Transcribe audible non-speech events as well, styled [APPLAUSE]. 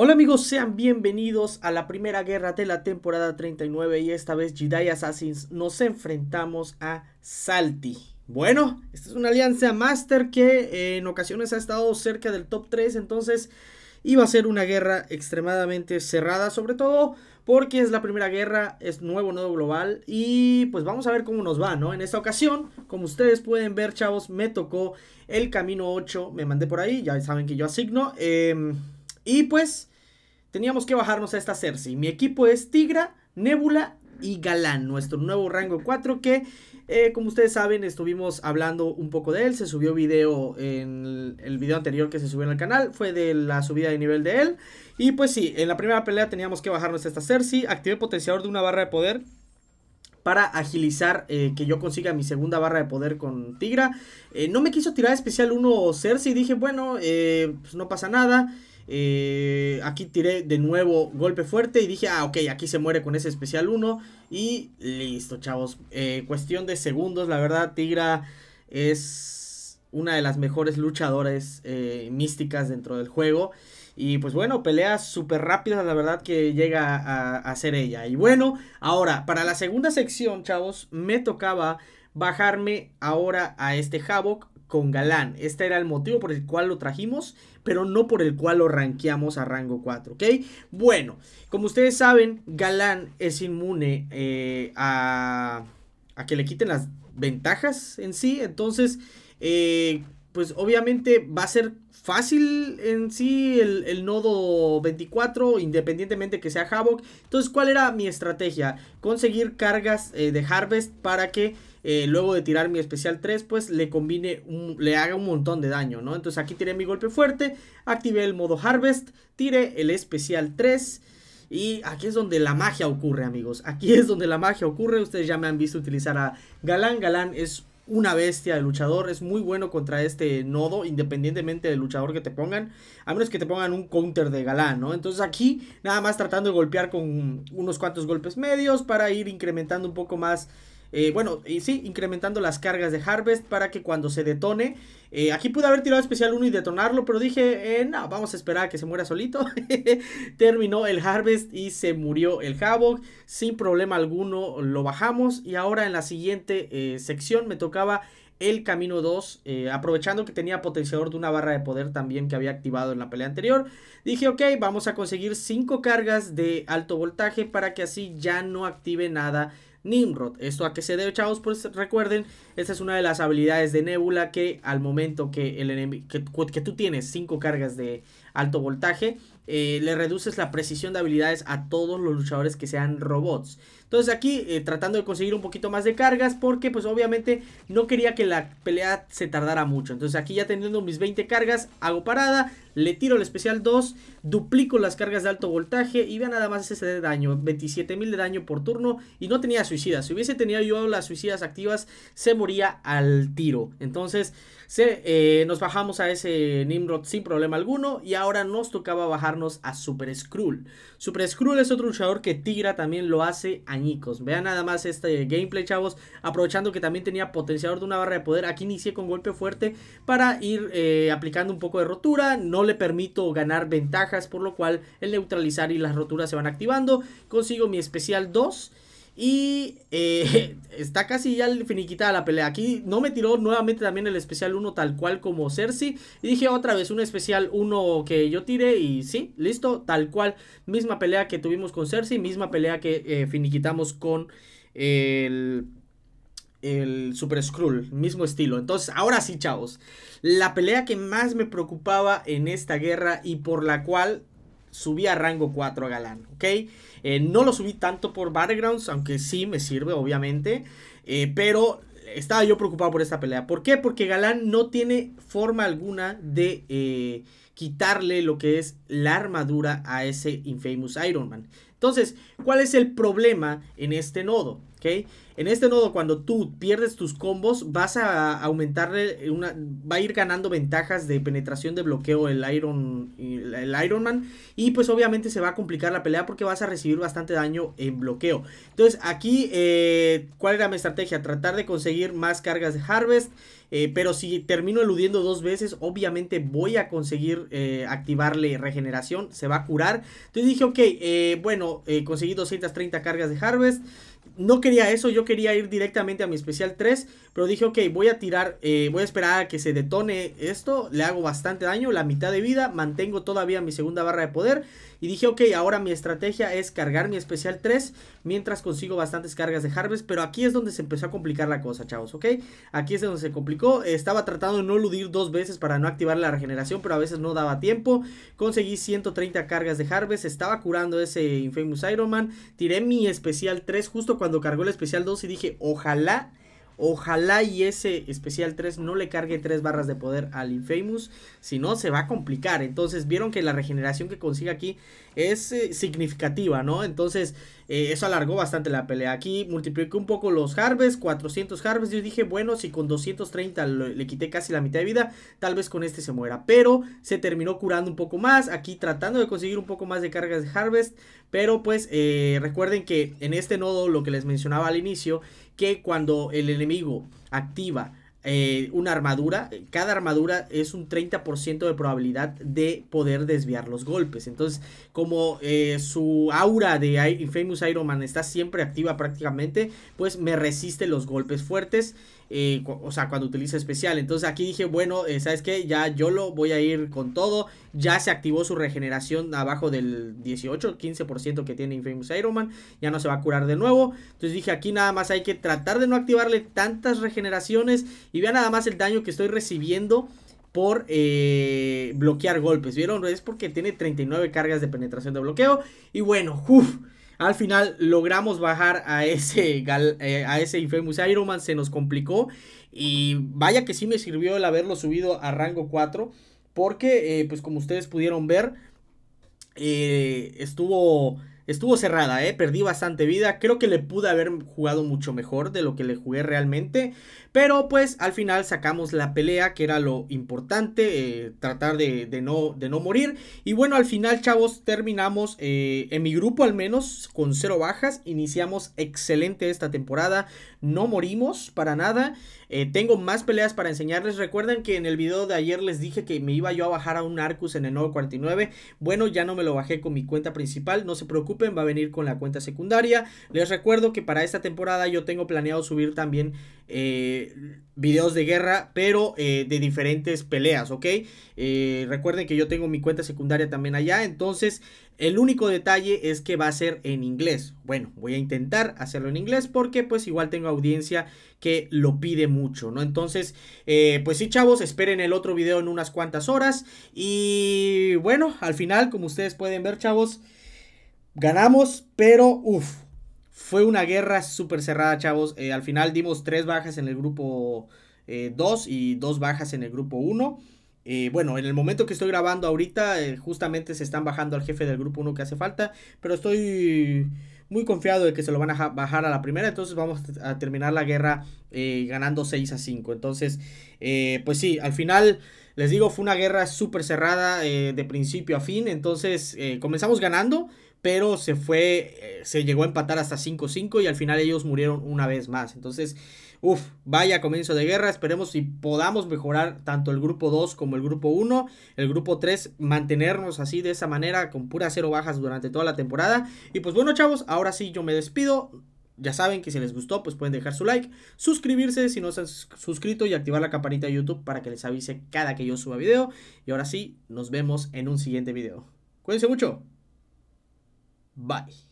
Hola amigos, sean bienvenidos a la primera guerra de la temporada 39 y esta vez Jedi Assassins nos enfrentamos a Salty. Bueno, esta es una alianza master que eh, en ocasiones ha estado cerca del top 3, entonces iba a ser una guerra extremadamente cerrada, sobre todo porque es la primera guerra, es nuevo nodo global y pues vamos a ver cómo nos va, ¿no? En esta ocasión, como ustedes pueden ver, chavos, me tocó el camino 8, me mandé por ahí, ya saben que yo asigno, em, y pues... Teníamos que bajarnos a esta Cersei. Mi equipo es Tigra, Nebula y Galán, nuestro nuevo rango 4 que, eh, como ustedes saben, estuvimos hablando un poco de él. Se subió video en el video anterior que se subió en el canal, fue de la subida de nivel de él. Y pues sí, en la primera pelea teníamos que bajarnos a esta Cersei, activé el potenciador de una barra de poder para agilizar eh, que yo consiga mi segunda barra de poder con Tigra. Eh, no me quiso tirar especial 1 Cersei, dije, bueno, pues no pasa nada. Eh, aquí tiré de nuevo golpe fuerte y dije, ah, ok, aquí se muere con ese especial 1. Y listo, chavos. Eh, cuestión de segundos, la verdad, Tigra es una de las mejores luchadoras eh, místicas dentro del juego. Y pues bueno, pelea súper rápida, la verdad que llega a, a ser ella. Y bueno, ahora, para la segunda sección, chavos, me tocaba bajarme ahora a este Havoc con Galán. Este era el motivo por el cual lo trajimos, pero no por el cual lo ranqueamos a rango 4, ¿ok? Bueno, como ustedes saben, Galán es inmune eh, a, a, que le quiten las ventajas en sí, entonces, eh, pues obviamente va a ser fácil en sí el, nodo 24, independientemente que sea Havoc. Entonces, ¿cuál era mi estrategia? Conseguir cargas eh, de Harvest para que eh, luego de tirar mi especial 3, pues le combine, le haga un montón de daño, ¿no? Entonces aquí tiré mi golpe fuerte, activé el modo Harvest, tiré el especial 3. Y aquí es donde la magia ocurre, amigos. Aquí es donde la magia ocurre. Ustedes ya me han visto utilizar a Galán. Galán es una bestia de luchador. Es muy bueno contra este nodo, independientemente del luchador que te pongan. A menos que te pongan un counter de galán, ¿no? Entonces aquí, nada más tratando de golpear con unos cuantos golpes medios para ir incrementando un poco más eh, bueno, y sí, incrementando las cargas de Harvest para que cuando se detone. Eh, aquí pude haber tirado especial 1 y detonarlo, pero dije, eh, no, vamos a esperar a que se muera solito. [LAUGHS] Terminó el Harvest y se murió el Havoc. Sin problema alguno lo bajamos. Y ahora en la siguiente sección me tocaba el camino 2, aprovechando que tenía potenciador de una barra de poder también que había activado en la pelea anterior, dije, ok, vamos a conseguir 5 cargas de alto voltaje para que así ya no active nada Nimrod. ¿Esto a que se debe, chavos? Pues recuerden, esta es una de las habilidades de Nebula que al momento que, el que tú tienes 5 cargas de alto voltaje, eh, le reduces la precisión de habilidades a todos los luchadores que sean robots. Entonces aquí eh, tratando de conseguir un poquito más de cargas porque pues obviamente no quería que la pelea se tardara mucho. Entonces aquí ya teniendo mis 20 cargas, hago parada, le tiro el especial 2, duplico las cargas de alto voltaje y vea nada más ese daño, 27.000 de daño por turno y no tenía suicidas. Si hubiese tenido yo las suicidas activas, se moría al tiro. Entonces se, eh, nos bajamos a ese Nimrod sin problema alguno y ahora nos tocaba bajarnos a Super Skrull. Super Skrull es otro luchador que Tigra también lo hace a Vean nada más este gameplay, chavos. Aprovechando que también tenía potenciador de una barra de poder. Aquí inicié con golpe fuerte para ir eh, aplicando un poco de rotura. No le permito ganar ventajas, por lo cual el neutralizar y las roturas se van activando. Consigo mi especial 2. Y eh, [LAUGHS] está casi ya finiquitada la pelea. Aquí no me tiró nuevamente también el especial 1 tal cual como Cersei. Y dije otra vez un especial 1 que yo tiré y sí, listo, tal cual. Misma pelea que tuvimos con Cersei, misma pelea que eh, finiquitamos con el el Super Skrull, mismo estilo. Entonces, ahora sí, chavos, la pelea que más me preocupaba en esta guerra y por la cual subí a rango 4 a Galán, ¿ok? Eh, no lo subí tanto por Battlegrounds, aunque sí me sirve, obviamente. Eh, pero estaba yo preocupado por esta pelea. ¿Por qué? Porque Galán no tiene forma alguna de eh, quitarle lo que es la armadura a ese Infamous Iron Man. Entonces, ¿cuál es el problema en este nodo? En este nodo, cuando tú pierdes tus combos, vas a aumentarle una... Va a ir ganando ventajas de penetración de bloqueo el Iron, el Iron Man. Y pues obviamente se va a complicar la pelea porque vas a recibir bastante daño en bloqueo. Entonces aquí, eh, ¿cuál era mi estrategia? Tratar de conseguir más cargas de Harvest. Eh, pero si termino eludiendo dos veces, obviamente voy a conseguir eh, activarle regeneración. Se va a curar. Entonces dije, ok, bueno, conseguí 230 cargas de Harvest no quería eso, yo quería ir directamente a mi especial 3, pero dije, ok, voy a tirar, eh, voy a esperar a que se detone esto, le hago bastante daño, la mitad de vida, mantengo todavía mi segunda barra de poder, y dije, ok, ahora mi estrategia es cargar mi especial 3, mientras consigo bastantes cargas de Harvest, pero aquí es donde se empezó a complicar la cosa, chavos, ok, aquí es donde se complicó, estaba tratando de no eludir dos veces para no activar la regeneración, pero a veces no daba tiempo, conseguí 130 cargas de Harvest, estaba curando ese Infamous Iron Man, tiré mi especial 3 justo cuando cuando cargó el especial 2 y dije, ojalá Ojalá y ese especial 3 no le cargue 3 barras de poder al Infamous. Si no, se va a complicar. Entonces, vieron que la regeneración que consigue aquí es eh, significativa, ¿no? Entonces, eh, eso alargó bastante la pelea. Aquí multipliqué un poco los Harvest 400 Harvest Yo dije, bueno, si con 230 le, le quité casi la mitad de vida, tal vez con este se muera. Pero se terminó curando un poco más. Aquí tratando de conseguir un poco más de cargas de harvest. Pero pues eh, recuerden que en este nodo, lo que les mencionaba al inicio, que cuando el enemigo activa eh, una armadura, eh, cada armadura es un 30% de probabilidad de poder desviar los golpes. Entonces, como eh, su aura de Infamous Iron Man está siempre activa prácticamente, pues me resiste los golpes fuertes o sea, cuando utiliza especial. Entonces aquí dije, bueno, eh, ¿sabes qué? Ya yo lo voy a ir con todo. Ya se activó su regeneración abajo del 18, 15% que tiene Infamous Iron Man. Ya no se va a curar de nuevo. Entonces dije, aquí nada más hay que tratar de no activarle tantas regeneraciones. Y vea nada más el daño que estoy recibiendo por eh, bloquear golpes. ¿Vieron? Es porque tiene 39 cargas de penetración de bloqueo. Y bueno, uff. Al final logramos bajar a ese, eh, a Infamous Iron Man, se nos complicó. Y vaya que sí me sirvió el haberlo subido a rango 4. Porque, eh, pues como ustedes pudieron ver, eh, estuvo Estuvo cerrada, ¿eh? Perdí bastante vida. Creo que le pude haber jugado mucho mejor de lo que le jugué realmente. Pero pues al final sacamos la pelea, que era lo importante. Eh, tratar de, no, de no morir. Y bueno, al final, chavos, terminamos eh, en mi grupo al menos con cero bajas. Iniciamos excelente esta temporada no morimos para nada. Eh, tengo más peleas para enseñarles. Recuerden que en el video de ayer les dije que me iba yo a bajar a un Arcus en el nuevo 49. Bueno, ya no me lo bajé con mi cuenta principal. No se preocupen, va a venir con la cuenta secundaria. Les recuerdo que para esta temporada yo tengo planeado subir también eh, videos de guerra, pero eh, de diferentes peleas, ¿ok? Eh, recuerden que yo tengo mi cuenta secundaria también allá, entonces el único detalle es que va a ser en inglés. Bueno, voy a intentar hacerlo en inglés porque pues igual tengo audiencia que lo pide mucho, ¿no? Entonces, pues sí, chavos, esperen el otro video en unas cuantas horas. Y bueno, al final, como ustedes pueden ver, chavos, ganamos, pero uff. Fue una guerra súper cerrada, chavos. Eh, al final dimos tres bajas en el grupo 2 eh, y dos bajas en el grupo 1. Eh, bueno, en el momento que estoy grabando ahorita, justamente se están bajando al jefe del grupo 1 que hace falta, pero estoy muy confiado de que se lo van a bajar a la primera, entonces vamos a terminar la guerra ganando 6 a 5. Entonces, pues sí, al final les digo, fue una guerra súper cerrada eh, de principio a fin. Entonces eh, comenzamos ganando, pero se fue, eh, se llegó a empatar hasta 5-5 y al final ellos murieron una vez más. Entonces, uff, vaya comienzo de guerra. Esperemos si podamos mejorar tanto el grupo 2 como el grupo 1. El grupo 3, mantenernos así de esa manera, con puras cero bajas durante toda la temporada. Y pues bueno, chavos, ahora sí yo me despido. Ya saben que si les gustó, pues pueden dejar su like, suscribirse si no se han suscrito y activar la campanita de YouTube para que les avise cada que yo suba video. Y ahora sí, nos vemos en un siguiente video. Cuídense mucho. Bye.